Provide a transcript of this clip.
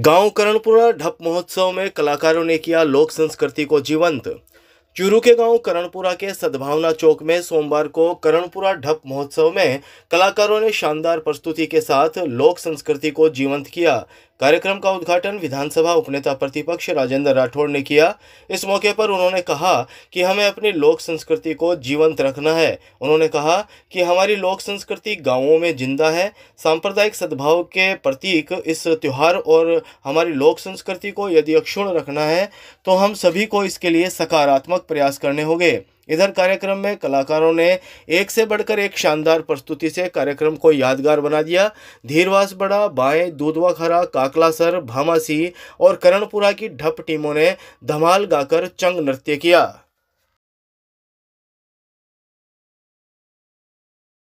गांव करणपुरा ढप महोत्सव में कलाकारों ने किया लोक संस्कृति को जीवंत चूरू के गांव करणपुरा के सद्भावना चौक में सोमवार को करणपुरा ढप महोत्सव में कलाकारों ने शानदार प्रस्तुति के साथ लोक संस्कृति को जीवंत किया कार्यक्रम का उद्घाटन विधानसभा उपनेता प्रतिपक्ष राजेंद्र राठौड़ ने किया इस मौके पर उन्होंने कहा कि हमें अपनी लोक संस्कृति को जीवंत रखना है उन्होंने कहा कि हमारी लोक संस्कृति गांवों में जिंदा है सांप्रदायिक सद्भाव के प्रतीक इस त्यौहार और हमारी लोक संस्कृति को यदि अक्षुण रखना है तो हम सभी को इसके लिए सकारात्मक प्रयास करने होंगे इधर कार्यक्रम में कलाकारों ने एक से बढ़कर एक शानदार प्रस्तुति से कार्यक्रम को यादगार बना दिया धीरवास बड़ा बाएं दूधवा खरा काकलासर भामासी और करणपुरा की ढप टीमों ने धमाल गाकर चंग नृत्य किया